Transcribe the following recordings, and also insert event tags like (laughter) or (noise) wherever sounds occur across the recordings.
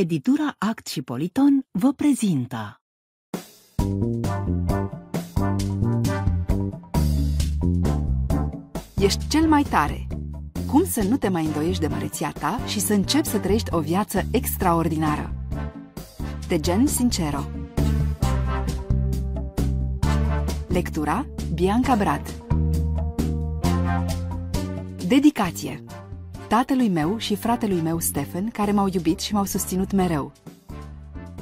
Editura Act și Politon vă prezintă Ești cel mai tare! Cum să nu te mai îndoiești de măreția ta și să începi să trăiești o viață extraordinară? De Gen Sincero Lectura Bianca Brad Dedicație tatălui meu și fratelui meu Stefan, care m-au iubit și m-au susținut mereu.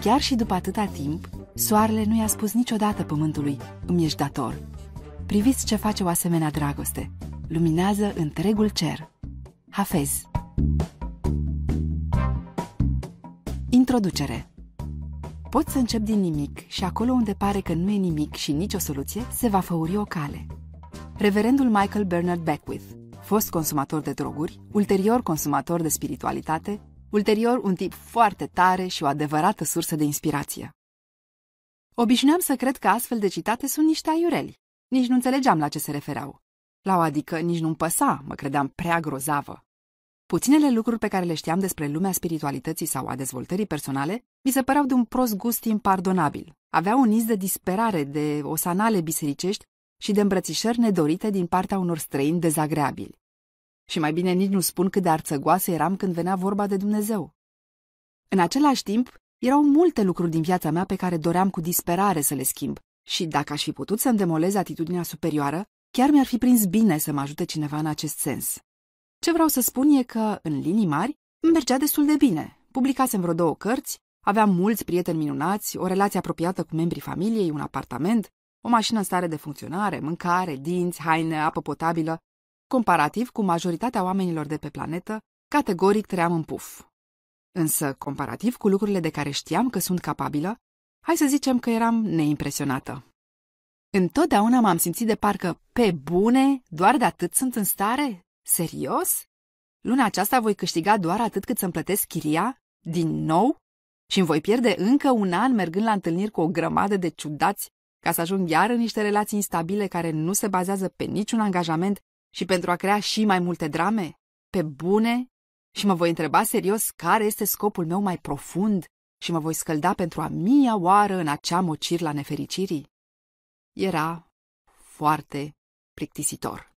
Chiar și după atâta timp, soarele nu i-a spus niciodată pământului, îmi ești dator. Priviți ce face o asemenea dragoste. Luminează întregul cer. Hafez Introducere Poți să încep din nimic și acolo unde pare că nu e nimic și nicio soluție, se va făuri o cale. Reverendul Michael Bernard Beckwith fost consumator de droguri, ulterior consumator de spiritualitate, ulterior un tip foarte tare și o adevărată sursă de inspirație. Obișnuiam să cred că astfel de citate sunt niște aiureli. Nici nu înțelegeam la ce se refereau. La o adică nici nu-mi păsa, mă credeam prea grozavă. Puținele lucruri pe care le știam despre lumea spiritualității sau a dezvoltării personale mi se păreau de un prost gust impardonabil. Avea un iz de disperare, de osanale bisericești și de îmbrățișări nedorite din partea unor străini dezagreabili. Și mai bine nici nu spun cât de arțăgoasă eram când venea vorba de Dumnezeu. În același timp, erau multe lucruri din viața mea pe care doream cu disperare să le schimb și dacă aș fi putut să-mi demolez atitudinea superioară, chiar mi-ar fi prins bine să mă ajute cineva în acest sens. Ce vreau să spun e că, în linii mari, îmi mergea destul de bine. Publicasem vreo două cărți, aveam mulți prieteni minunați, o relație apropiată cu membrii familiei, un apartament, o mașină în stare de funcționare, mâncare, dinți, haine, apă potabilă Comparativ cu majoritatea oamenilor de pe planetă, categoric tream în puf. Însă, comparativ cu lucrurile de care știam că sunt capabilă, hai să zicem că eram neimpresionată. Întotdeauna m-am simțit de parcă, pe bune, doar de atât sunt în stare? Serios? Luna aceasta voi câștiga doar atât cât să-mi plătesc chiria? Din nou? Și îmi voi pierde încă un an mergând la întâlniri cu o grămadă de ciudați ca să ajung iar în niște relații instabile care nu se bazează pe niciun angajament și pentru a crea și mai multe drame? Pe bune? Și mă voi întreba serios care este scopul meu mai profund și mă voi scălda pentru a mia oară în acea mocir la nefericirii? Era foarte plictisitor.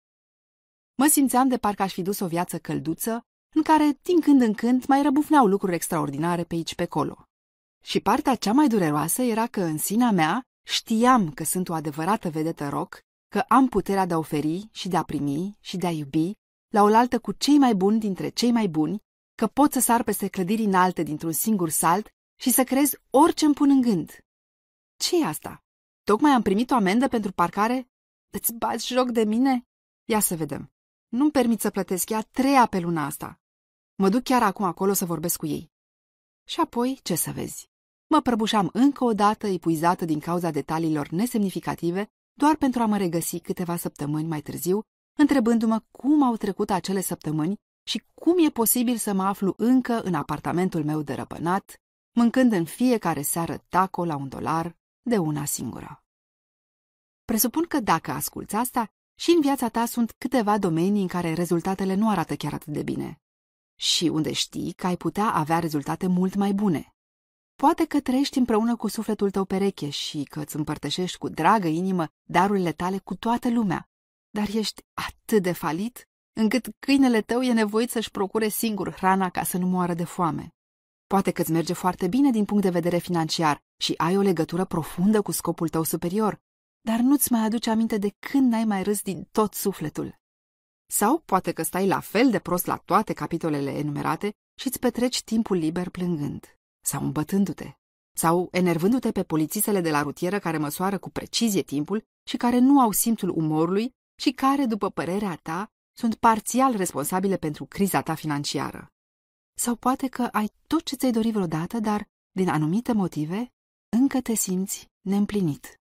Mă simțeam de parcă aș fi dus o viață călduță, în care, din când în când, mai răbufneau lucruri extraordinare pe aici pe colo. Și partea cea mai dureroasă era că în sinea mea știam că sunt o adevărată vedetă rock că am puterea de a oferi și de a primi și de a iubi la oaltă cu cei mai buni dintre cei mai buni, că pot să sar peste clădiri înalte dintr-un singur salt și să crezi orice îmi pun în gând. ce e asta? Tocmai am primit o amendă pentru parcare? Îți bați joc de mine? Ia să vedem. Nu-mi permit să plătesc ea treia pe luna asta. Mă duc chiar acum acolo să vorbesc cu ei. Și apoi, ce să vezi? Mă prăbușam încă o dată, epuizată din cauza detaliilor nesemnificative doar pentru a mă regăsi câteva săptămâni mai târziu, întrebându-mă cum au trecut acele săptămâni și cum e posibil să mă aflu încă în apartamentul meu de dărăpânat, mâncând în fiecare seară taco la un dolar de una singură. Presupun că dacă asculți asta, și în viața ta sunt câteva domenii în care rezultatele nu arată chiar atât de bine și unde știi că ai putea avea rezultate mult mai bune. Poate că trăiești împreună cu sufletul tău pereche și că îți împărtășești cu dragă inimă darurile tale cu toată lumea, dar ești atât de falit încât câinele tău e nevoit să-și procure singur hrana ca să nu moară de foame. Poate că îți merge foarte bine din punct de vedere financiar și ai o legătură profundă cu scopul tău superior, dar nu-ți mai aduce aminte de când n-ai mai râs din tot sufletul. Sau poate că stai la fel de prost la toate capitolele enumerate și îți petreci timpul liber plângând sau îmbătându-te, sau enervându-te pe polițistele de la rutieră care măsoară cu precizie timpul și care nu au simțul umorului și care, după părerea ta, sunt parțial responsabile pentru criza ta financiară. Sau poate că ai tot ce ți-ai dorit vreodată, dar, din anumite motive, încă te simți neîmplinit.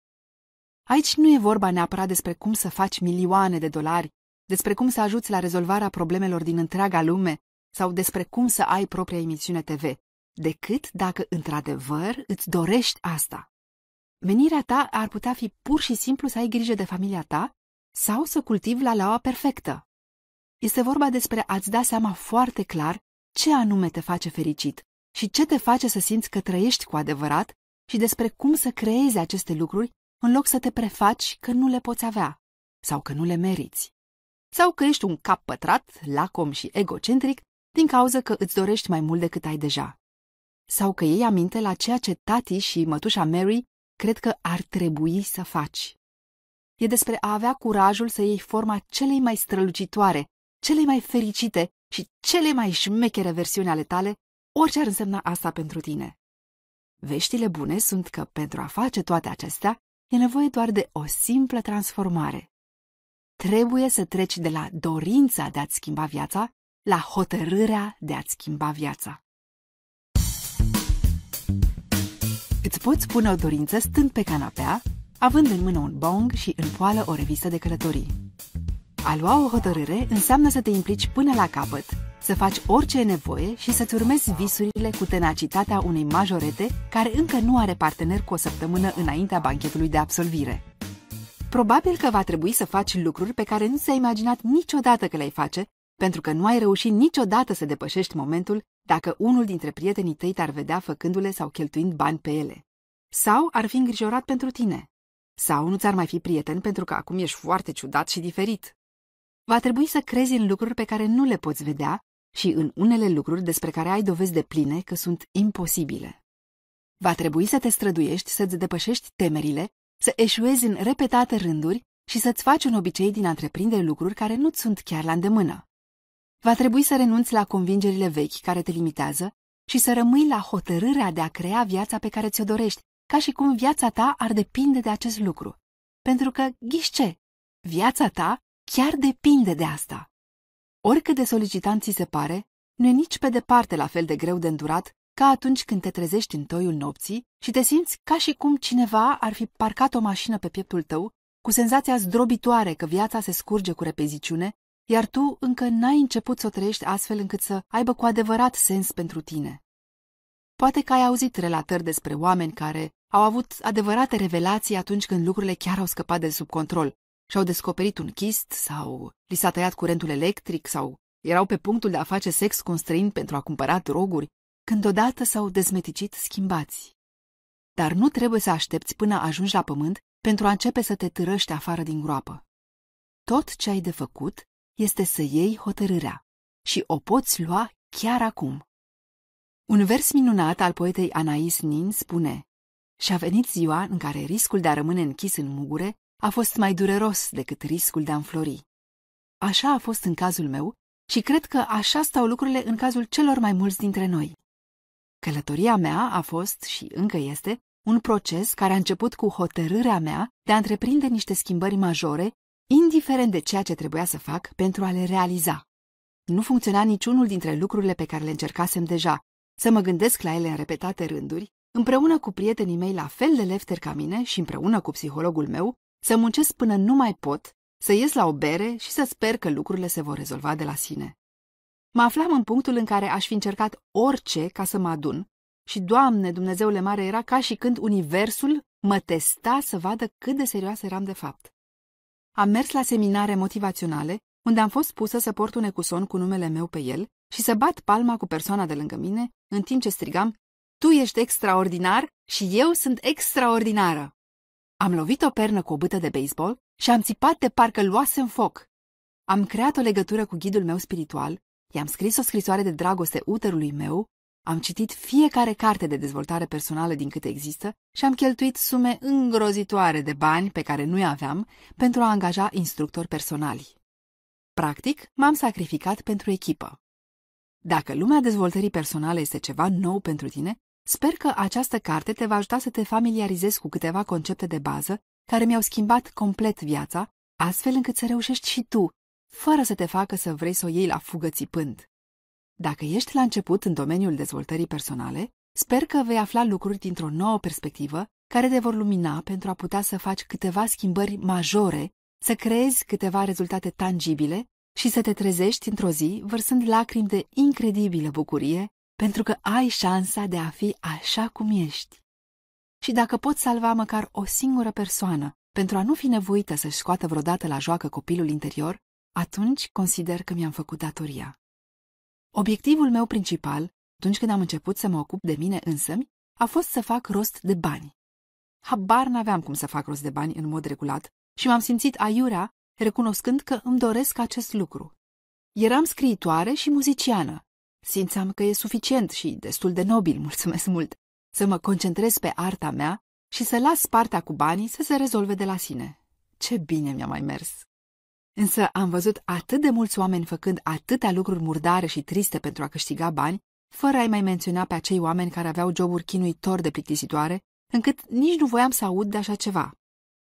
Aici nu e vorba neapărat despre cum să faci milioane de dolari, despre cum să ajuți la rezolvarea problemelor din întreaga lume sau despre cum să ai propria emisiune TV, decât dacă într-adevăr îți dorești asta. Menirea ta ar putea fi pur și simplu să ai grijă de familia ta sau să cultivi la laua perfectă. Este vorba despre a-ți da seama foarte clar ce anume te face fericit și ce te face să simți că trăiești cu adevărat și despre cum să creezi aceste lucruri în loc să te prefaci că nu le poți avea sau că nu le meriți. Sau că ești un cap pătrat, lacom și egocentric din cauza că îți dorești mai mult decât ai deja sau că ei aminte la ceea ce tati și mătușa Mary cred că ar trebui să faci. E despre a avea curajul să iei forma celei mai strălucitoare, celei mai fericite și cele mai șmechere versiuni ale tale, orice ar însemna asta pentru tine. Veștile bune sunt că pentru a face toate acestea e nevoie doar de o simplă transformare. Trebuie să treci de la dorința de a-ți schimba viața la hotărârea de a-ți schimba viața. Îți poți pune o dorință stând pe canapea, având în mână un bong și în poală o revistă de călătorii. A lua o hotărâre înseamnă să te implici până la capăt, să faci orice e nevoie și să-ți urmezi visurile cu tenacitatea unei majorete care încă nu are partener cu o săptămână înaintea banchetului de absolvire. Probabil că va trebui să faci lucruri pe care nu ți-ai imaginat niciodată că le-ai face, pentru că nu ai reușit niciodată să depășești momentul dacă unul dintre prietenii tăi te-ar vedea făcându-le sau cheltuind bani pe ele. Sau ar fi îngrijorat pentru tine. Sau nu ți-ar mai fi prieten pentru că acum ești foarte ciudat și diferit. Va trebui să crezi în lucruri pe care nu le poți vedea și în unele lucruri despre care ai dovezi de pline că sunt imposibile. Va trebui să te străduiești să-ți depășești temerile, să eșuezi în repetate rânduri și să-ți faci un obicei din a întreprinde lucruri care nu-ți sunt chiar la îndemână va trebui să renunți la convingerile vechi care te limitează și să rămâi la hotărârea de a crea viața pe care ți-o dorești, ca și cum viața ta ar depinde de acest lucru. Pentru că, ghiși ce, viața ta chiar depinde de asta. Oricât de solicitant ți se pare, nu e nici pe departe la fel de greu de îndurat ca atunci când te trezești în toiul nopții și te simți ca și cum cineva ar fi parcat o mașină pe pieptul tău, cu senzația zdrobitoare că viața se scurge cu repeziciune iar tu încă n-ai început să o trăiești astfel încât să aibă cu adevărat sens pentru tine. Poate că ai auzit relatări despre oameni care au avut adevărate revelații atunci când lucrurile chiar au scăpat de sub control și au descoperit un chist sau li s-a tăiat curentul electric sau erau pe punctul de a face sex constrâind pentru a cumpăra droguri, când odată s-au dezmeticit schimbați. Dar nu trebuie să aștepți până ajungi la pământ pentru a începe să te târăști afară din groapă. Tot ce ai de făcut este să iei hotărârea și o poți lua chiar acum. Un vers minunat al poetei Anais Nin spune Și a venit ziua în care riscul de a rămâne închis în mugure a fost mai dureros decât riscul de a înflori. Așa a fost în cazul meu și cred că așa stau lucrurile în cazul celor mai mulți dintre noi. Călătoria mea a fost și încă este un proces care a început cu hotărârea mea de a întreprinde niște schimbări majore indiferent de ceea ce trebuia să fac pentru a le realiza. Nu funcționa niciunul dintre lucrurile pe care le încercasem deja, să mă gândesc la ele în repetate rânduri, împreună cu prietenii mei la fel de lefter ca mine și împreună cu psihologul meu, să muncesc până nu mai pot, să ies la o bere și să sper că lucrurile se vor rezolva de la sine. Mă aflam în punctul în care aș fi încercat orice ca să mă adun și, Doamne, Dumnezeule mare, era ca și când universul mă testa să vadă cât de serioasă eram de fapt. Am mers la seminare motivaționale, unde am fost pusă să port un ecuson cu numele meu pe el și să bat palma cu persoana de lângă mine, în timp ce strigam, Tu ești extraordinar și eu sunt extraordinară! Am lovit o pernă cu o bâtă de baseball și am țipat de parcă luasem foc. Am creat o legătură cu ghidul meu spiritual, i-am scris o scrisoare de dragoste uterului meu am citit fiecare carte de dezvoltare personală din câte există și am cheltuit sume îngrozitoare de bani pe care nu-i aveam pentru a angaja instructori personali. Practic, m-am sacrificat pentru echipă. Dacă lumea dezvoltării personale este ceva nou pentru tine, sper că această carte te va ajuta să te familiarizezi cu câteva concepte de bază care mi-au schimbat complet viața, astfel încât să reușești și tu, fără să te facă să vrei să o iei la fugă țipând. Dacă ești la început în domeniul dezvoltării personale, sper că vei afla lucruri dintr-o nouă perspectivă care te vor lumina pentru a putea să faci câteva schimbări majore, să creezi câteva rezultate tangibile și să te trezești într-o zi vărsând lacrimi de incredibilă bucurie pentru că ai șansa de a fi așa cum ești. Și dacă poți salva măcar o singură persoană pentru a nu fi nevoită să-și scoată vreodată la joacă copilul interior, atunci consider că mi-am făcut datoria. Obiectivul meu principal, atunci când am început să mă ocup de mine însămi, a fost să fac rost de bani. Habar n-aveam cum să fac rost de bani în mod regulat și m-am simțit aiurea recunoscând că îmi doresc acest lucru. Eram scriitoare și muziciană. Simțeam că e suficient și destul de nobil, (laughs) mulțumesc mult, să mă concentrez pe arta mea și să las partea cu banii să se rezolve de la sine. Ce bine mi-a mai mers! Însă am văzut atât de mulți oameni făcând atâtea lucruri murdare și triste pentru a câștiga bani, fără a-i mai menționa pe acei oameni care aveau joburi chinuitor de plictisitoare, încât nici nu voiam să aud de așa ceva.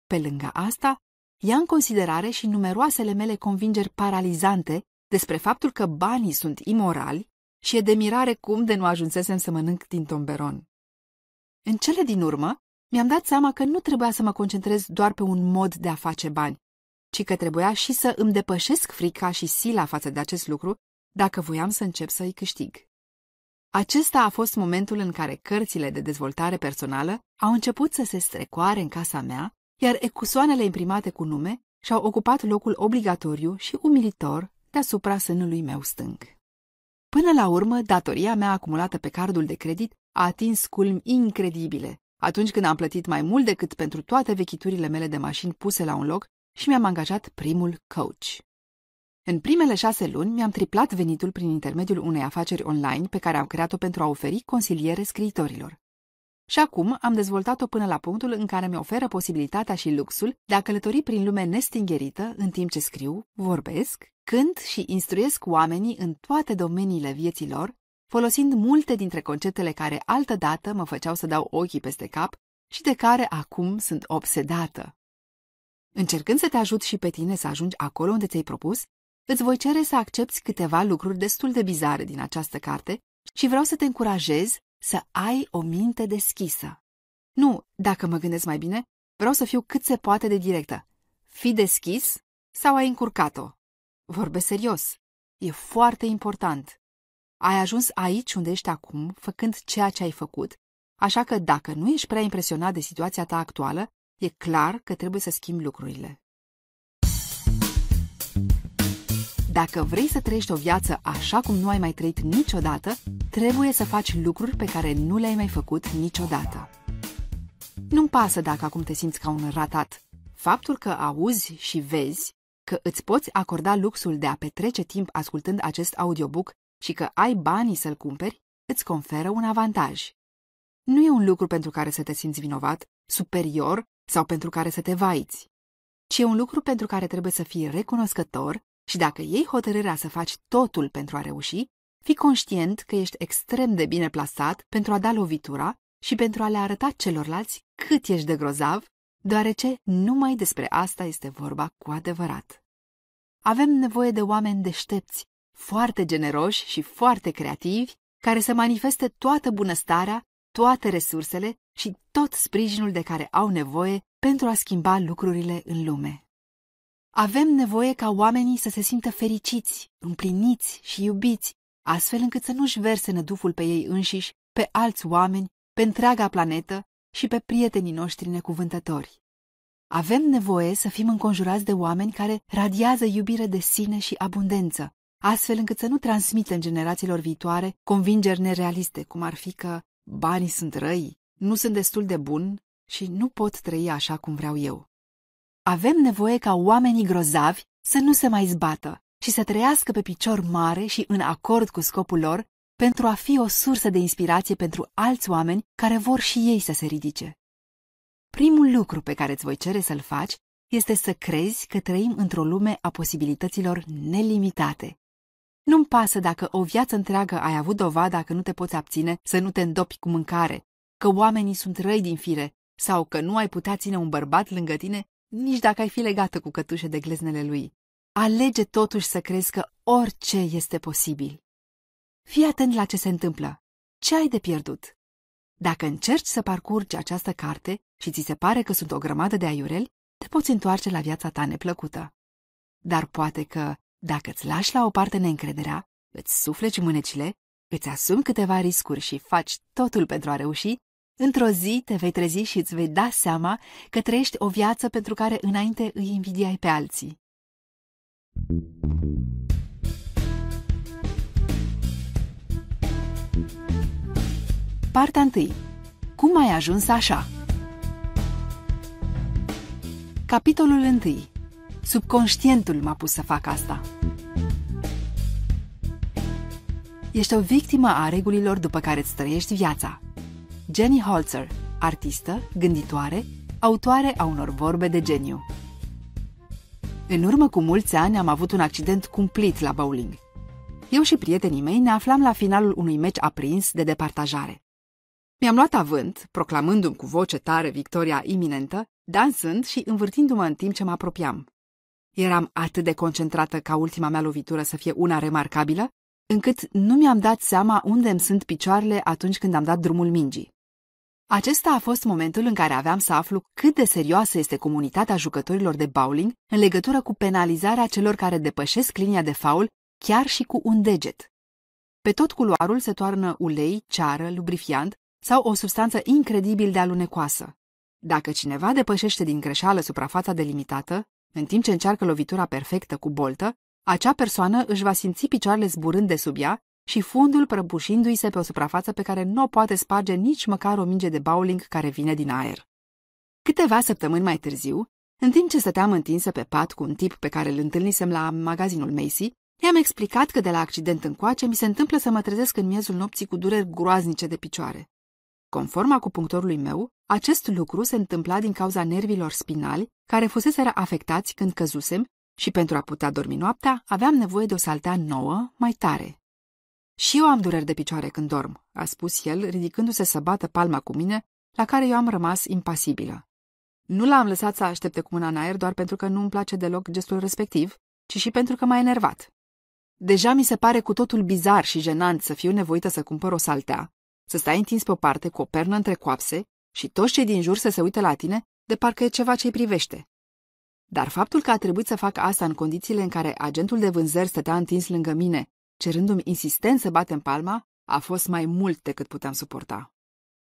Pe lângă asta, ia în considerare și numeroasele mele convingeri paralizante despre faptul că banii sunt imorali și e de mirare cum de nu ajunsesem să mănânc din tomberon. În cele din urmă, mi-am dat seama că nu trebuia să mă concentrez doar pe un mod de a face bani, ci că trebuia și să îmi depășesc frica și sila față de acest lucru dacă voiam să încep să-i câștig. Acesta a fost momentul în care cărțile de dezvoltare personală au început să se strecoare în casa mea, iar ecusoanele imprimate cu nume și-au ocupat locul obligatoriu și umilitor deasupra sânului meu stâng. Până la urmă, datoria mea acumulată pe cardul de credit a atins culmi incredibile, atunci când am plătit mai mult decât pentru toate vechiturile mele de mașini puse la un loc și mi-am angajat primul coach. În primele șase luni mi-am triplat venitul prin intermediul unei afaceri online pe care am creat-o pentru a oferi consiliere scriitorilor. Și acum am dezvoltat-o până la punctul în care mi oferă posibilitatea și luxul de a călători prin lume nestingherită în timp ce scriu, vorbesc, cânt și instruiesc oamenii în toate domeniile vieții lor, folosind multe dintre conceptele care altădată mă făceau să dau ochii peste cap și de care acum sunt obsedată. Încercând să te ajut și pe tine să ajungi acolo unde ți-ai propus, îți voi cere să accepti câteva lucruri destul de bizare din această carte și vreau să te încurajez să ai o minte deschisă. Nu, dacă mă gândesc mai bine, vreau să fiu cât se poate de directă. Fi deschis sau ai încurcat-o? Vorbesc serios. E foarte important. Ai ajuns aici unde ești acum, făcând ceea ce ai făcut, așa că dacă nu ești prea impresionat de situația ta actuală, E clar că trebuie să schimbi lucrurile. Dacă vrei să trăiești o viață așa cum nu ai mai trăit niciodată, trebuie să faci lucruri pe care nu le-ai mai făcut niciodată. Nu-mi pasă dacă acum te simți ca un ratat. Faptul că auzi și vezi că îți poți acorda luxul de a petrece timp ascultând acest audiobook și că ai banii să-l cumperi, îți conferă un avantaj. Nu e un lucru pentru care să te simți vinovat, superior sau pentru care să te vaiți, ci e un lucru pentru care trebuie să fii recunoscător și dacă iei hotărârea să faci totul pentru a reuși, fii conștient că ești extrem de bine plasat pentru a da lovitura și pentru a le arăta celorlalți cât ești de grozav, deoarece numai despre asta este vorba cu adevărat. Avem nevoie de oameni deștepți, foarte generoși și foarte creativi, care să manifeste toată bunăstarea toate resursele și tot sprijinul de care au nevoie pentru a schimba lucrurile în lume. Avem nevoie ca oamenii să se simtă fericiți, împliniți și iubiți, astfel încât să nu-și verse năduful pe ei înșiși, pe alți oameni, pe întreaga planetă și pe prietenii noștri necuvântători. Avem nevoie să fim înconjurați de oameni care radiază iubire de sine și abundență, astfel încât să nu transmitem generațiilor viitoare convingeri nerealiste, cum ar fi că Banii sunt răi, nu sunt destul de bun și nu pot trăi așa cum vreau eu. Avem nevoie ca oamenii grozavi să nu se mai zbată și să trăiască pe picior mare și în acord cu scopul lor pentru a fi o sursă de inspirație pentru alți oameni care vor și ei să se ridice. Primul lucru pe care îți voi cere să-l faci este să crezi că trăim într-o lume a posibilităților nelimitate nu-mi pasă dacă o viață întreagă ai avut dovada că nu te poți abține să nu te îndopi cu mâncare, că oamenii sunt răi din fire sau că nu ai putea ține un bărbat lângă tine nici dacă ai fi legată cu cătușe de gleznele lui. Alege totuși să crezi că orice este posibil. Fii atent la ce se întâmplă. Ce ai de pierdut? Dacă încerci să parcurgi această carte și ți se pare că sunt o grămadă de aiureli, te poți întoarce la viața ta neplăcută. Dar poate că, dacă îți lași la o parte neîncrederea, îți sufleci mânecile, îți asumi câteva riscuri și faci totul pentru a reuși, într-o zi te vei trezi și îți vei da seama că trăiești o viață pentru care înainte îi invidiai pe alții. Partea 1. Cum ai ajuns așa? Capitolul 1. Subconștientul m-a pus să fac asta. Ești o victimă a regulilor după care îți trăiești viața. Jenny Holzer, artistă, gânditoare, autoare a unor vorbe de geniu. În urmă cu mulți ani am avut un accident cumplit la bowling. Eu și prietenii mei ne aflam la finalul unui meci aprins de departajare. Mi-am luat avânt, proclamându-mi cu voce tare victoria iminentă, dansând și învârtindu-mă în timp ce mă apropiam. Eram atât de concentrată ca ultima mea lovitură să fie una remarcabilă, încât nu mi-am dat seama unde îmi sunt picioarele atunci când am dat drumul mingii. Acesta a fost momentul în care aveam să aflu cât de serioasă este comunitatea jucătorilor de bowling în legătură cu penalizarea celor care depășesc linia de faul chiar și cu un deget. Pe tot culoarul se toarnă ulei, ceară, lubrifiant sau o substanță incredibil de alunecoasă. Dacă cineva depășește din greșeală suprafața delimitată, în timp ce încearcă lovitura perfectă cu boltă, acea persoană își va simți picioarele zburând de sub ea și fundul prăbușindu-i se pe o suprafață pe care nu o poate sparge nici măcar o minge de bowling care vine din aer. Câteva săptămâni mai târziu, în timp ce stăteam întinsă pe pat cu un tip pe care îl întâlnisem la magazinul Macy, i-am explicat că de la accident încoace mi se întâmplă să mă trezesc în miezul nopții cu dureri groaznice de picioare. Conform acupunctorului meu, acest lucru se întâmpla din cauza nervilor spinali care fuseseră afectați când căzusem și pentru a putea dormi noaptea aveam nevoie de o saltea nouă, mai tare. Și eu am dureri de picioare când dorm, a spus el, ridicându-se să bată palma cu mine, la care eu am rămas impasibilă. Nu l-am lăsat să aștepte cu mâna în aer doar pentru că nu îmi place deloc gestul respectiv, ci și pentru că m-a enervat. Deja mi se pare cu totul bizar și jenant să fiu nevoită să cumpăr o saltea, să stai întins pe o parte cu o pernă între coapse și toți cei din jur să se uite la tine de parcă e ceva ce-i privește. Dar faptul că a trebuit să fac asta în condițiile în care agentul de vânzări stătea întins lângă mine, cerându-mi insistent să batem palma, a fost mai mult decât puteam suporta.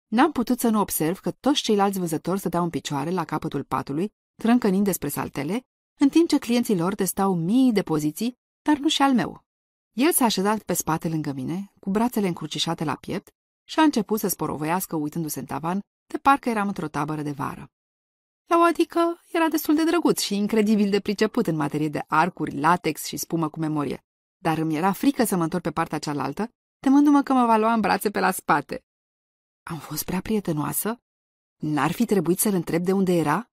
N-am putut să nu observ că toți ceilalți vânzători stăteau în picioare la capătul patului, trâncănind despre saltele, în timp ce clienții lor testau mii de poziții, dar nu și al meu. El s-a așezat pe spate lângă mine, cu brațele încrucișate la piept, și a început să sporovăiască uitându-se în tavan, de parcă eram într-o tabără de vară. La o adică era destul de drăguț și incredibil de priceput în materie de arcuri, latex și spumă cu memorie, dar îmi era frică să mă întorc pe partea cealaltă, temându-mă că mă va lua în brațe pe la spate. Am fost prea prietenoasă? N-ar fi trebuit să-l întreb de unde era?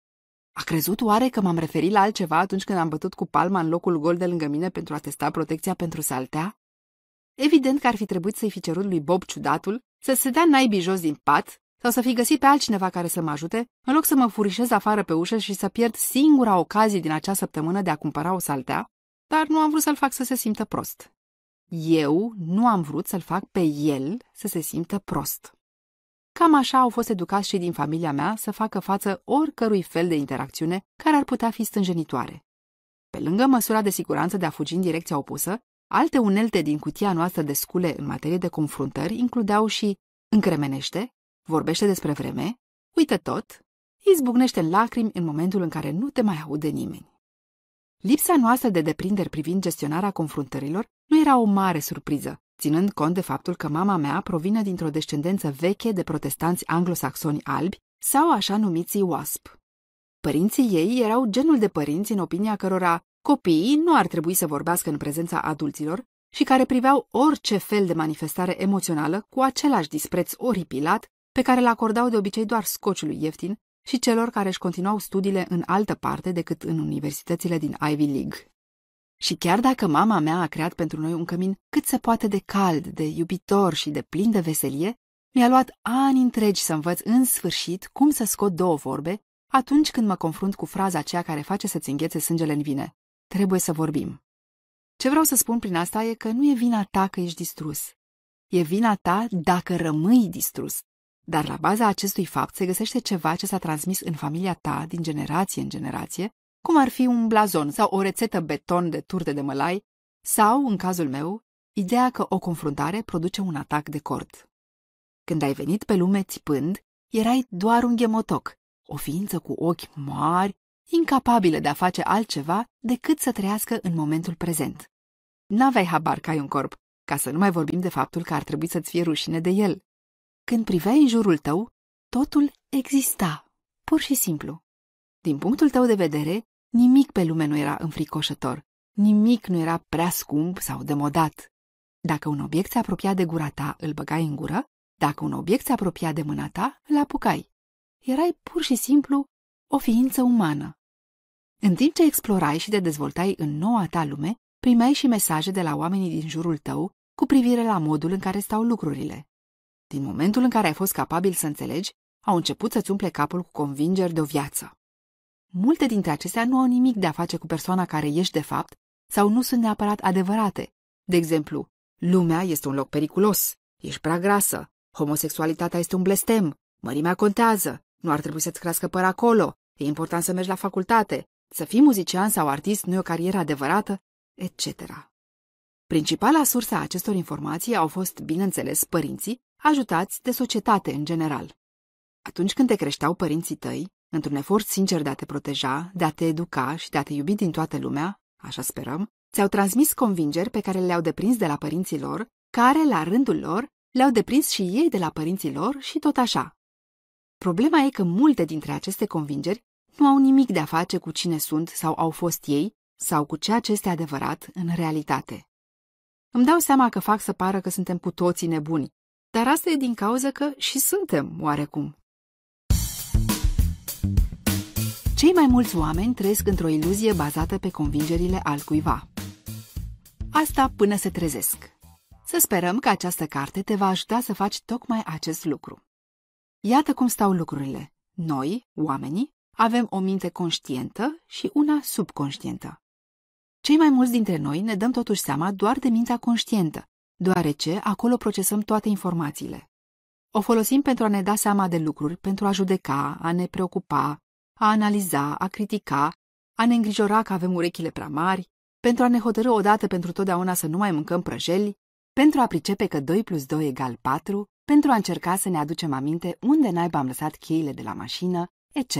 A crezut oare că m-am referit la altceva atunci când am bătut cu palma în locul gol de lângă mine pentru a testa protecția pentru saltea? Evident că ar fi trebuit să-i fi cerut lui Bob ciudatul să se dea naibii jos din pat sau să fi găsit pe altcineva care să mă ajute, în loc să mă furișez afară pe ușă și să pierd singura ocazie din acea săptămână de a cumpăra o saltea, dar nu am vrut să-l fac să se simtă prost. Eu nu am vrut să-l fac pe el să se simtă prost. Cam așa au fost educați și din familia mea să facă față oricărui fel de interacțiune care ar putea fi stânjenitoare. Pe lângă măsura de siguranță de a fugi în direcția opusă, Alte unelte din cutia noastră de scule în materie de confruntări includeau și încremenește, vorbește despre vreme, uită tot, izbucnește în lacrimi în momentul în care nu te mai aude nimeni. Lipsa noastră de deprinderi privind gestionarea confruntărilor nu era o mare surpriză, ținând cont de faptul că mama mea provine dintr-o descendență veche de protestanți anglosaxoni albi sau așa numiții WASP. Părinții ei erau genul de părinți în opinia cărora copiii nu ar trebui să vorbească în prezența adulților și care priveau orice fel de manifestare emoțională cu același dispreț oripilat pe care îl acordau de obicei doar scociului ieftin și celor care își continuau studiile în altă parte decât în universitățile din Ivy League. Și chiar dacă mama mea a creat pentru noi un cămin cât se poate de cald, de iubitor și de plin de veselie, mi-a luat ani întregi să învăț în sfârșit cum să scot două vorbe atunci când mă confrunt cu fraza aceea care face să-ți înghețe sângele în vine. Trebuie să vorbim. Ce vreau să spun prin asta e că nu e vina ta că ești distrus. E vina ta dacă rămâi distrus. Dar la baza acestui fapt se găsește ceva ce s-a transmis în familia ta din generație în generație, cum ar fi un blazon sau o rețetă beton de turte de mălai, sau, în cazul meu, ideea că o confruntare produce un atac de cord. Când ai venit pe lume țipând, erai doar un ghemotoc, o ființă cu ochi mari, incapabilă de a face altceva decât să trăiască în momentul prezent. N-aveai habar că ai un corp, ca să nu mai vorbim de faptul că ar trebui să-ți fie rușine de el. Când priveai în jurul tău, totul exista, pur și simplu. Din punctul tău de vedere, nimic pe lume nu era înfricoșător, nimic nu era prea scump sau demodat. Dacă un obiect se apropia de gura ta, îl băgai în gură, dacă un obiect se apropia de mâna ta, îl apucai. Erai pur și simplu o ființă umană. În timp ce explorai și te dezvoltai în noua ta lume, primeai și mesaje de la oamenii din jurul tău cu privire la modul în care stau lucrurile. Din momentul în care ai fost capabil să înțelegi, au început să-ți umple capul cu convingeri de o viață. Multe dintre acestea nu au nimic de a face cu persoana care ești de fapt sau nu sunt neapărat adevărate. De exemplu, lumea este un loc periculos, ești prea grasă, homosexualitatea este un blestem, mărimea contează, nu ar trebui să-ți crească păr acolo, e important să mergi la facultate, să fii muzician sau artist nu e o carieră adevărată, etc. Principala sursă a acestor informații au fost, bineînțeles, părinții, ajutați de societate în general. Atunci când te creșteau părinții tăi, într-un efort sincer de a te proteja, de a te educa și de a te iubi din toată lumea, așa sperăm, ți-au transmis convingeri pe care le-au deprins de la părinții lor, care, la rândul lor, le-au deprins și ei de la părinții lor și tot așa. Problema e că multe dintre aceste convingeri nu au nimic de a face cu cine sunt sau au fost ei sau cu ceea ce este adevărat în realitate. Îmi dau seama că fac să pară că suntem cu toții nebuni, dar asta e din cauza că și suntem oarecum. Cei mai mulți oameni trăiesc într-o iluzie bazată pe convingerile altcuiva. Asta până se trezesc. Să sperăm că această carte te va ajuta să faci tocmai acest lucru. Iată cum stau lucrurile. Noi, oamenii, avem o minte conștientă și una subconștientă. Cei mai mulți dintre noi ne dăm totuși seama doar de mintea conștientă, deoarece acolo procesăm toate informațiile. O folosim pentru a ne da seama de lucruri, pentru a judeca, a ne preocupa, a analiza, a critica, a ne îngrijora că avem urechile prea mari, pentru a ne hotărâ odată pentru totdeauna să nu mai mâncăm prăjeli, pentru a pricepe că 2 plus 2 egal 4, pentru a încerca să ne aducem aminte unde naiba am lăsat cheile de la mașină, etc.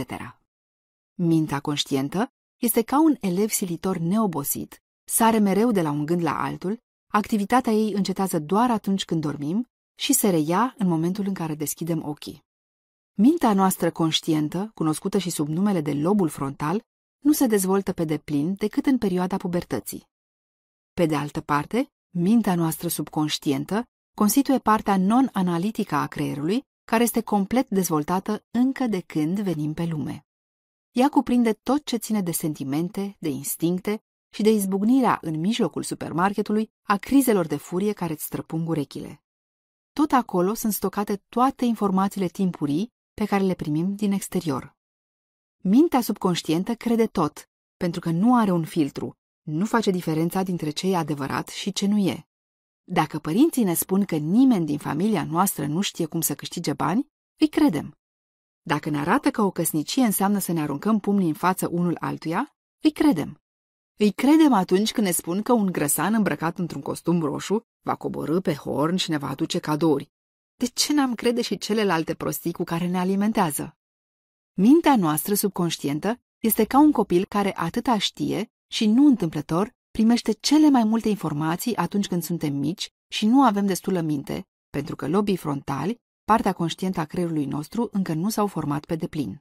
Mintea conștientă este ca un elev silitor neobosit, sare mereu de la un gând la altul, activitatea ei încetează doar atunci când dormim și se reia în momentul în care deschidem ochii. Mintea noastră conștientă, cunoscută și sub numele de lobul frontal, nu se dezvoltă pe deplin decât în perioada pubertății. Pe de altă parte, mintea noastră subconștientă constituie partea non-analitică a creierului, care este complet dezvoltată încă de când venim pe lume. Ea cuprinde tot ce ține de sentimente, de instincte și de izbucnirea în mijlocul supermarketului a crizelor de furie care îți străpung urechile. Tot acolo sunt stocate toate informațiile timpurii pe care le primim din exterior. Mintea subconștientă crede tot, pentru că nu are un filtru, nu face diferența dintre ce e adevărat și ce nu e. Dacă părinții ne spun că nimeni din familia noastră nu știe cum să câștige bani, îi credem. Dacă ne arată că o căsnicie înseamnă să ne aruncăm pumnii în față unul altuia, îi credem. Îi credem atunci când ne spun că un grăsan îmbrăcat într-un costum roșu va coborâ pe horn și ne va aduce cadouri. De ce n-am crede și celelalte prostii cu care ne alimentează? Mintea noastră subconștientă este ca un copil care atâta știe și nu întâmplător primește cele mai multe informații atunci când suntem mici și nu avem destulă minte, pentru că lobii frontali partea conștientă a creierului nostru încă nu s-au format pe deplin.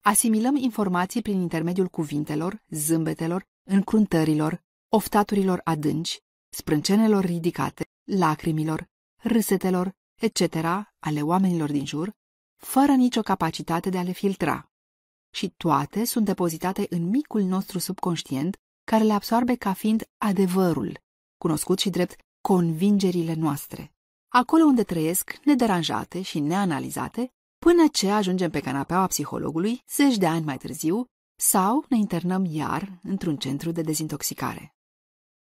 Asimilăm informații prin intermediul cuvintelor, zâmbetelor, încruntărilor, oftaturilor adânci, sprâncenelor ridicate, lacrimilor, râsetelor, etc., ale oamenilor din jur, fără nicio capacitate de a le filtra. Și toate sunt depozitate în micul nostru subconștient, care le absorbe ca fiind adevărul, cunoscut și drept convingerile noastre acolo unde trăiesc, nederanjate și neanalizate, până ce ajungem pe canapeaua psihologului zeci de ani mai târziu sau ne internăm iar într-un centru de dezintoxicare.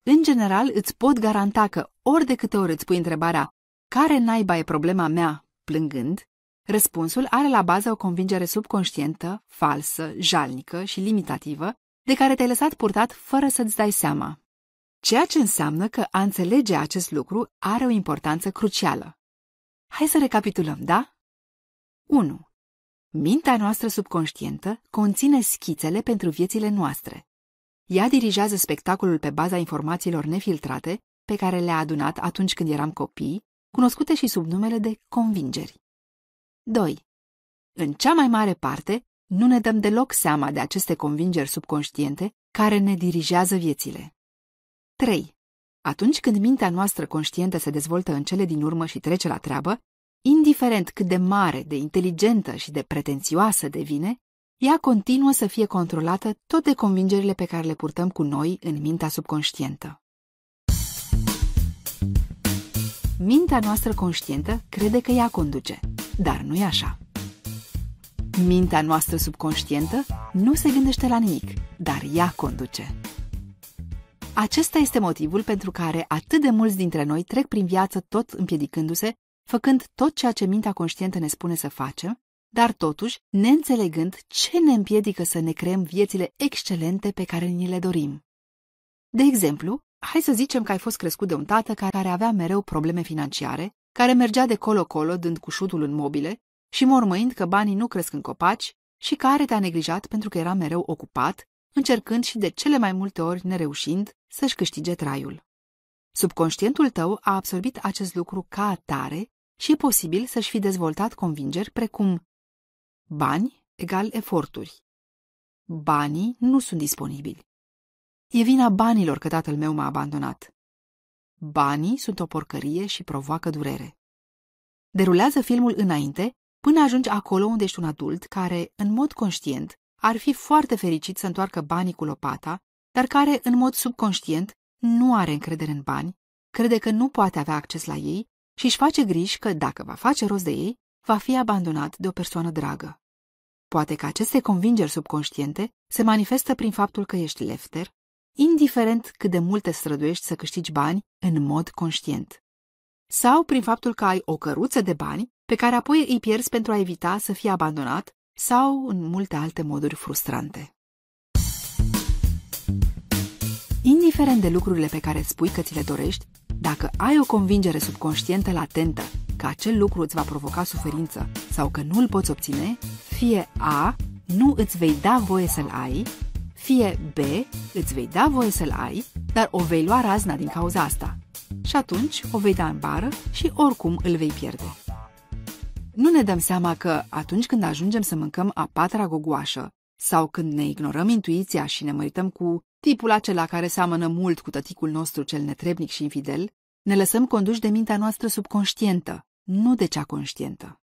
În general, îți pot garanta că ori de câte ori îți pui întrebarea care naiba e problema mea plângând, răspunsul are la bază o convingere subconștientă, falsă, jalnică și limitativă, de care te-ai lăsat purtat fără să-ți dai seama ceea ce înseamnă că a înțelege acest lucru are o importanță crucială. Hai să recapitulăm, da? 1. Mintea noastră subconștientă conține schițele pentru viețile noastre. Ea dirigează spectacolul pe baza informațiilor nefiltrate pe care le-a adunat atunci când eram copii, cunoscute și sub numele de convingeri. 2. În cea mai mare parte, nu ne dăm deloc seama de aceste convingeri subconștiente care ne dirigează viețile. 3. Atunci când mintea noastră conștientă se dezvoltă în cele din urmă și trece la treabă, indiferent cât de mare, de inteligentă și de pretențioasă devine, ea continuă să fie controlată tot de convingerile pe care le purtăm cu noi în mintea subconștientă. Mintea noastră conștientă crede că ea conduce, dar nu e așa. Mintea noastră subconștientă nu se gândește la nimic, dar ea conduce. Acesta este motivul pentru care atât de mulți dintre noi trec prin viață tot împiedicându-se, făcând tot ceea ce mintea conștientă ne spune să facem, dar totuși neînțelegând ce ne împiedică să ne creăm viețile excelente pe care ni le dorim. De exemplu, hai să zicem că ai fost crescut de un tată care avea mereu probleme financiare, care mergea de colo-colo dând cu șutul în mobile și mormăind că banii nu cresc în copaci și care te-a neglijat pentru că era mereu ocupat, încercând și de cele mai multe ori nereușind să-și câștige traiul. Subconștientul tău a absorbit acest lucru ca atare și e posibil să-și fi dezvoltat convingeri precum bani egal eforturi. Banii nu sunt disponibili. E vina banilor că tatăl meu m-a abandonat. Banii sunt o porcărie și provoacă durere. Derulează filmul înainte până ajungi acolo unde ești un adult care, în mod conștient, ar fi foarte fericit să întoarcă banii cu lopata dar care, în mod subconștient, nu are încredere în bani, crede că nu poate avea acces la ei și își face griji că, dacă va face rost de ei, va fi abandonat de o persoană dragă. Poate că aceste convingeri subconștiente se manifestă prin faptul că ești lefter, indiferent cât de mult te străduiești să câștigi bani în mod conștient. Sau prin faptul că ai o căruță de bani pe care apoi îi pierzi pentru a evita să fii abandonat sau în multe alte moduri frustrante. Indiferent de lucrurile pe care spui că ți le dorești, dacă ai o convingere subconștientă latentă că acel lucru îți va provoca suferință sau că nu îl poți obține, fie A, nu îți vei da voie să-l ai, fie B, îți vei da voie să-l ai, dar o vei lua razna din cauza asta. Și atunci o vei da în bară și oricum îl vei pierde. Nu ne dăm seama că atunci când ajungem să mâncăm a patra gogoașă sau când ne ignorăm intuiția și ne mărităm cu tipul acela care seamănă mult cu tăticul nostru cel netrebnic și infidel, ne lăsăm conduși de mintea noastră subconștientă, nu de cea conștientă.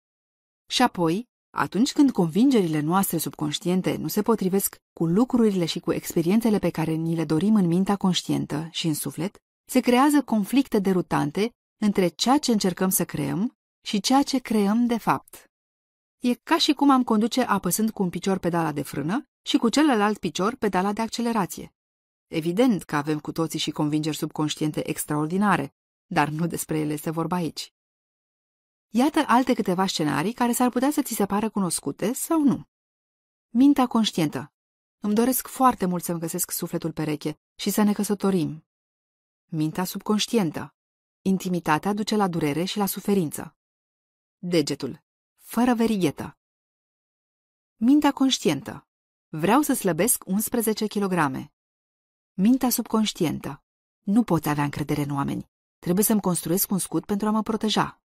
Și apoi, atunci când convingerile noastre subconștiente nu se potrivesc cu lucrurile și cu experiențele pe care ni le dorim în mintea conștientă și în suflet, se creează conflicte derutante între ceea ce încercăm să creăm și ceea ce creăm de fapt. E ca și cum am conduce apăsând cu un picior pedala de frână și cu celălalt picior pedala de accelerație. Evident că avem cu toții și convingeri subconștiente extraordinare, dar nu despre ele se vorba aici. Iată alte câteva scenarii care s-ar putea să ți se pară cunoscute sau nu. Mintea conștientă. Îmi doresc foarte mult să-mi găsesc sufletul pereche și să ne căsătorim. Mintea subconștientă. Intimitatea duce la durere și la suferință. Degetul. Fără verighetă. Mintea conștientă. Vreau să slăbesc 11 kilograme. Mintea subconștientă. Nu pot avea încredere în oameni. Trebuie să-mi construiesc un scut pentru a mă proteja.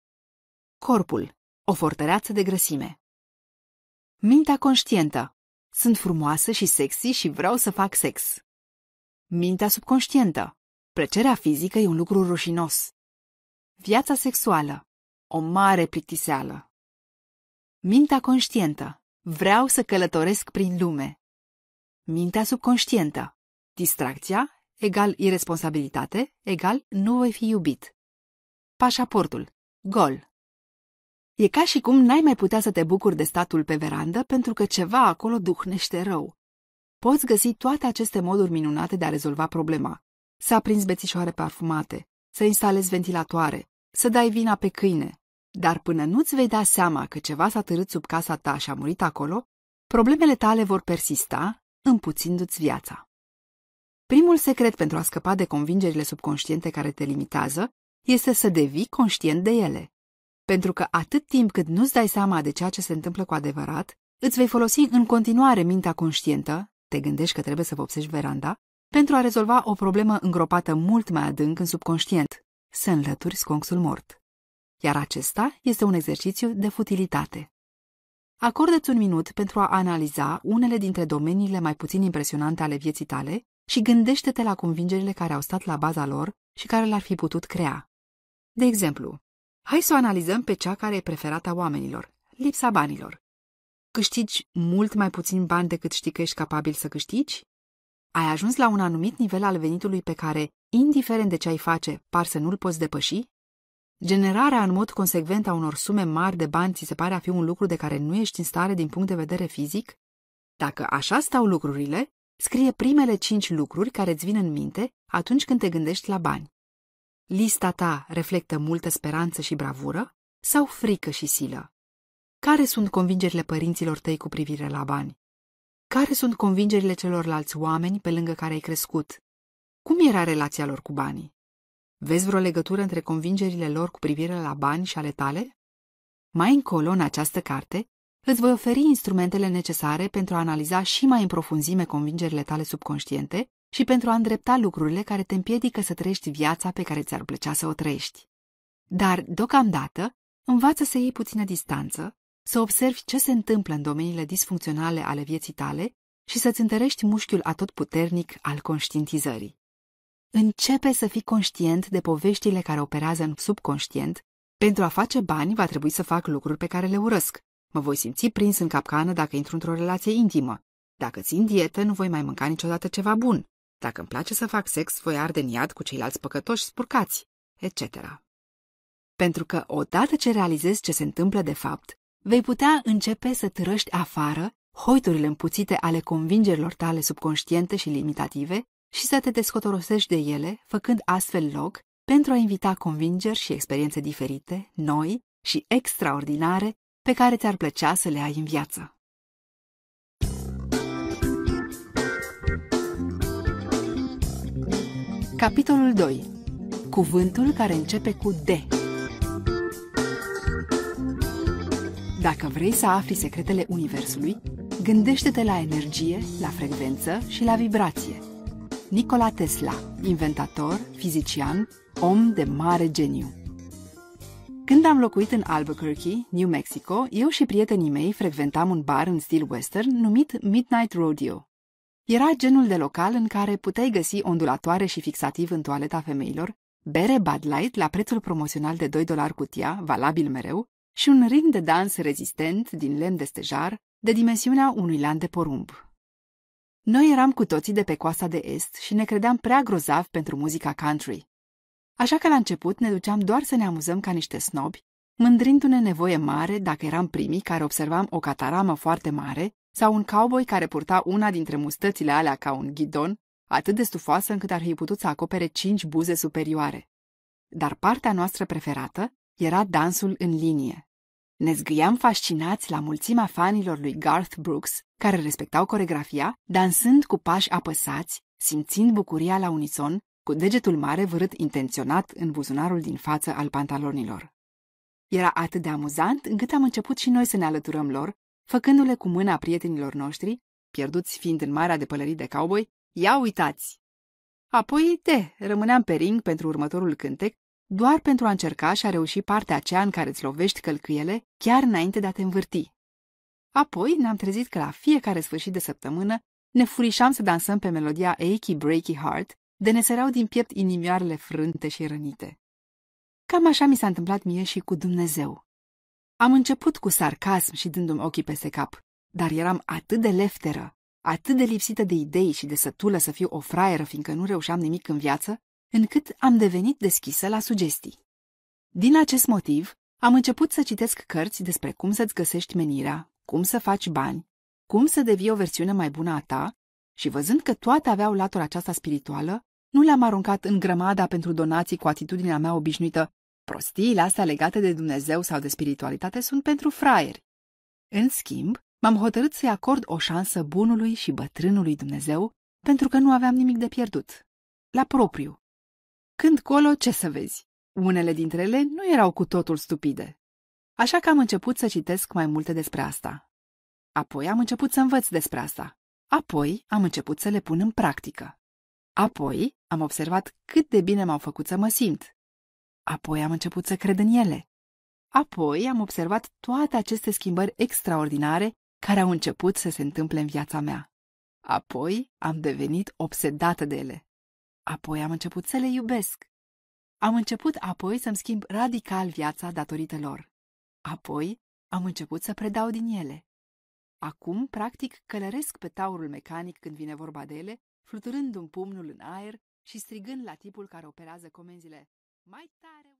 Corpul. O fortăreață de grăsime. Mintea conștientă. Sunt frumoasă și sexy și vreau să fac sex. Mintea subconștientă. Plăcerea fizică e un lucru rușinos. Viața sexuală. O mare plictiseală. Mintea conștientă. Vreau să călătoresc prin lume. Mintea subconștientă. Distracția egal irresponsabilitate egal nu voi fi iubit. Pașaportul. Gol. E ca și cum n-ai mai putea să te bucuri de statul pe verandă pentru că ceva acolo duhnește rău. Poți găsi toate aceste moduri minunate de a rezolva problema. Să aprinzi bețișoare parfumate, să instalezi ventilatoare, să dai vina pe câine. Dar până nu-ți vei da seama că ceva s-a târât sub casa ta și a murit acolo, problemele tale vor persista, împuțindu-ți viața. Primul secret pentru a scăpa de convingerile subconștiente care te limitează este să devii conștient de ele. Pentru că atât timp cât nu-ți dai seama de ceea ce se întâmplă cu adevărat, îți vei folosi în continuare mintea conștientă, te gândești că trebuie să vopsești veranda, pentru a rezolva o problemă îngropată mult mai adânc în subconștient, să înlături sconxul mort. Iar acesta este un exercițiu de futilitate. Acordă-ți un minut pentru a analiza unele dintre domeniile mai puțin impresionante ale vieții tale și gândește-te la convingerile care au stat la baza lor și care l ar fi putut crea. De exemplu, hai să o analizăm pe cea care e preferata oamenilor, lipsa banilor. Câștigi mult mai puțin bani decât știi că ești capabil să câștigi? Ai ajuns la un anumit nivel al venitului pe care, indiferent de ce ai face, par să nu-l poți depăși? Generarea în mod consecvent a unor sume mari de bani ți se pare a fi un lucru de care nu ești în stare din punct de vedere fizic? Dacă așa stau lucrurile, Scrie primele cinci lucruri care îți vin în minte atunci când te gândești la bani. Lista ta reflectă multă speranță și bravură sau frică și silă? Care sunt convingerile părinților tăi cu privire la bani? Care sunt convingerile celorlalți oameni pe lângă care ai crescut? Cum era relația lor cu banii? Vezi vreo legătură între convingerile lor cu privire la bani și ale tale? Mai încolo, în această carte, Îți voi oferi instrumentele necesare pentru a analiza și mai în profunzime convingerile tale subconștiente și pentru a îndrepta lucrurile care te împiedică să trăiești viața pe care ți-ar plăcea să o trăiești. Dar, deocamdată, învață să iei puțină distanță, să observi ce se întâmplă în domeniile disfuncționale ale vieții tale și să-ți întărești mușchiul atotputernic al conștientizării. Începe să fii conștient de poveștile care operează în subconștient. Pentru a face bani, va trebui să fac lucruri pe care le urăsc. Mă voi simți prins în capcană dacă intru într-o relație intimă. Dacă țin dietă, nu voi mai mânca niciodată ceva bun. Dacă îmi place să fac sex, voi arde în iad cu ceilalți păcătoși spurcați, etc. Pentru că odată ce realizezi ce se întâmplă de fapt, vei putea începe să târăști afară hoiturile împuțite ale convingerilor tale subconștiente și limitative și să te descotorosești de ele, făcând astfel loc pentru a invita convingeri și experiențe diferite, noi și extraordinare pe care ți-ar plăcea să le ai în viață. Capitolul 2. Cuvântul care începe cu D. Dacă vrei să afli secretele Universului, gândește-te la energie, la frecvență și la vibrație. Nikola Tesla, inventator, fizician, om de mare geniu. Când am locuit în Albuquerque, New Mexico, eu și prietenii mei frecventam un bar în stil western numit Midnight Rodeo. Era genul de local în care puteai găsi ondulatoare și fixativ în toaleta femeilor, bere Bud Light la prețul promoțional de 2 dolari cutia, valabil mereu, și un ring de dans rezistent din lemn de stejar, de dimensiunea unui lan de porumb. Noi eram cu toții de pe coasta de est și ne credeam prea grozav pentru muzica country. Așa că la început ne duceam doar să ne amuzăm ca niște snobi, mândrindu-ne nevoie mare dacă eram primii care observam o cataramă foarte mare sau un cowboy care purta una dintre mustățile alea ca un ghidon, atât de stufoasă încât ar fi putut să acopere cinci buze superioare. Dar partea noastră preferată era dansul în linie. Ne zgâiam fascinați la mulțimea fanilor lui Garth Brooks, care respectau coregrafia, dansând cu pași apăsați, simțind bucuria la unison cu degetul mare vârât intenționat în buzunarul din față al pantalonilor. Era atât de amuzant încât am început și noi să ne alăturăm lor, făcându-le cu mâna prietenilor noștri, pierduți fiind în marea de pălării de cowboy, ia uitați! Apoi, te, rămâneam pe ring pentru următorul cântec, doar pentru a încerca și a reuși partea aceea în care îți lovești călcâiele chiar înainte de a te învârti. Apoi ne-am trezit că la fiecare sfârșit de săptămână ne furișam să dansăm pe melodia Achy Breaky Heart, de ne săreau din piept inimioarele frânte și rănite. Cam așa mi s-a întâmplat mie și cu Dumnezeu. Am început cu sarcasm și dându-mi ochii peste cap, dar eram atât de lefteră, atât de lipsită de idei și de sătulă să fiu o fraieră fiindcă nu reușeam nimic în viață, încât am devenit deschisă la sugestii. Din acest motiv, am început să citesc cărți despre cum să-ți găsești menirea, cum să faci bani, cum să devii o versiune mai bună a ta și văzând că toate aveau latura aceasta spirituală, nu le-am aruncat în grămada pentru donații cu atitudinea mea obișnuită. Prostiile astea legate de Dumnezeu sau de spiritualitate sunt pentru fraieri. În schimb, m-am hotărât să-i acord o șansă bunului și bătrânului Dumnezeu, pentru că nu aveam nimic de pierdut. La propriu. Când colo, ce să vezi? Unele dintre ele nu erau cu totul stupide. Așa că am început să citesc mai multe despre asta. Apoi am început să învăț despre asta. Apoi am început să le pun în practică. Apoi am observat cât de bine m-au făcut să mă simt. Apoi am început să cred în ele. Apoi am observat toate aceste schimbări extraordinare care au început să se întâmple în viața mea. Apoi am devenit obsedată de ele. Apoi am început să le iubesc. Am început apoi să-mi schimb radical viața datorită lor. Apoi am început să predau din ele. Acum, practic, călăresc pe taurul mecanic când vine vorba de ele fluturând un pumnul în aer și strigând la tipul care operează comenzile. Mai tare!